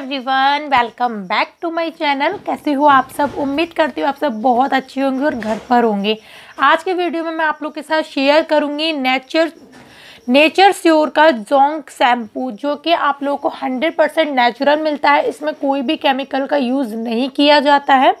everyone welcome back to my channel कैसे हो आप सब उम्मीद करती हूँ आप सब बहुत अच्छे होंगे और घर पर होंगे आज के वीडियो में मैं आप लोग के साथ शेयर करूँगी नेचर नेचर श्योर का जोंक शैम्पू जो कि आप लोगों को 100% नेचुरल मिलता है इसमें कोई भी केमिकल का यूज़ नहीं किया जाता है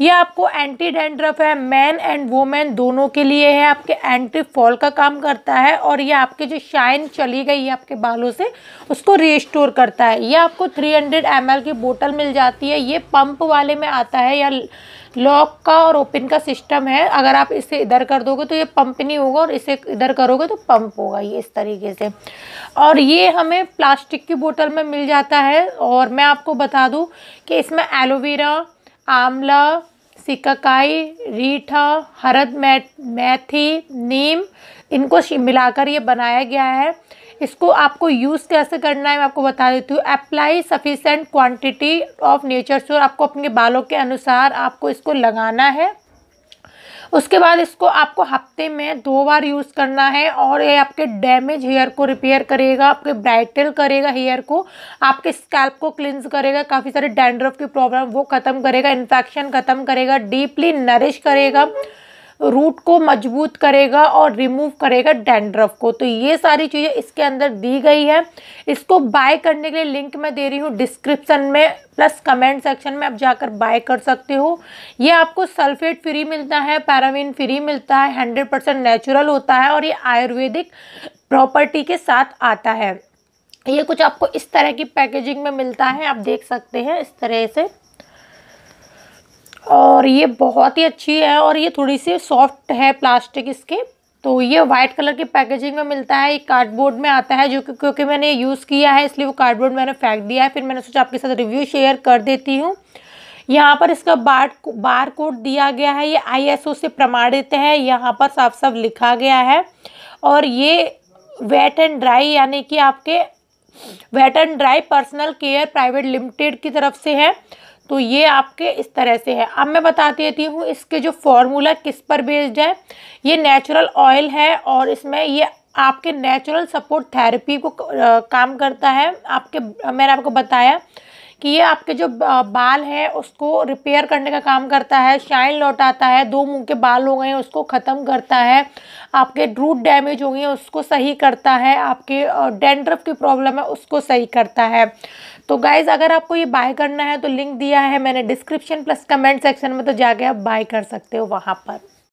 ये आपको एंटी डेंड्रफ है मैन एंड वोमेन दोनों के लिए है आपके एंटी फॉल का काम करता है और ये आपके जो शाइन चली गई है आपके बालों से उसको रिस्टोर करता है ये आपको थ्री हंड्रेड एम की बोतल मिल जाती है ये पंप वाले में आता है या लॉक का और ओपन का सिस्टम है अगर आप इसे इधर कर दोगे तो ये पंप नहीं होगा और इसे इधर करोगे तो पंप होगा ये इस तरीके से और ये हमें प्लास्टिक की बोतल में मिल जाता है और मैं आपको बता दूं कि इसमें एलोवेरा आमला सिकाई रीठा हरद मैथी नीम इनको मिलाकर ये बनाया गया है इसको आपको यूज़ कैसे करना है मैं आपको बता देती हूँ apply sufficient quantity of nature sure आपको अपने बालों के अनुसार आपको इसको लगाना है उसके बाद इसको आपको हफ्ते में दो बार यूज़ करना है और ये आपके डैमेज हेयर को रिपेयर करेगा आपके ब्राइटल करेगा हेयर को आपके स्कैल्प को क्लिनज करेगा काफ़ी सारे डैंड्रफ की प्रॉब्लम वो ख़त्म करेगा इन्फेक्शन ख़त्म करेगा डीपली नरिश करेगा रूट को मजबूत करेगा और रिमूव करेगा डेंड्रफ को तो ये सारी चीज़ें इसके अंदर दी गई है इसको बाय करने के लिए लिंक मैं दे रही हूँ डिस्क्रिप्सन में प्लस कमेंट सेक्शन में आप जाकर बाय कर सकते हो ये आपको सल्फेट फ्री मिलता है पैरावीन फ्री मिलता है हंड्रेड परसेंट नेचुरल होता है और ये आयुर्वेदिक प्रॉपर्टी के साथ आता है ये कुछ आपको इस तरह की पैकेजिंग में मिलता है आप देख सकते हैं इस तरह से और ये बहुत ही अच्छी है और ये थोड़ी सी सॉफ्ट है प्लास्टिक इसके तो ये वाइट कलर की पैकेजिंग में मिलता है ये कार्डबोर्ड में आता है जो कि क्योंकि मैंने यूज़ किया है इसलिए वो कार्डबोर्ड मैंने फेंक दिया है फिर मैंने सोचा आपके साथ रिव्यू शेयर कर देती हूँ यहाँ पर इसका बार बार कोड दिया गया है ये ओ से प्रमाणित है यहाँ पर साफ साफ लिखा गया है और ये वेट एंड ड्राई यानी कि आपके wet and dry personal care private limited की तरफ से है तो ये आपके इस तरह से है अब मैं बता देती हूँ इसके जो फॉर्मूला किस पर बेस्ड है ये नेचुरल ऑयल है और इसमें ये आपके नेचुरल सपोर्ट थेरेपी को काम करता है आपके मैंने आपको बताया कि ये आपके जो बाल हैं उसको रिपेयर करने का काम करता है शाइन लौटाता है दो मुंह के बाल हो गए हैं उसको ख़त्म करता है आपके रूट डैमेज हो गए हैं उसको सही करता है आपके डेंड्रफ की प्रॉब्लम है उसको सही करता है तो गाइज़ अगर आपको ये बाय करना है तो लिंक दिया है मैंने डिस्क्रिप्शन प्लस कमेंट सेक्शन में तो जाके आप बाय कर सकते हो वहाँ पर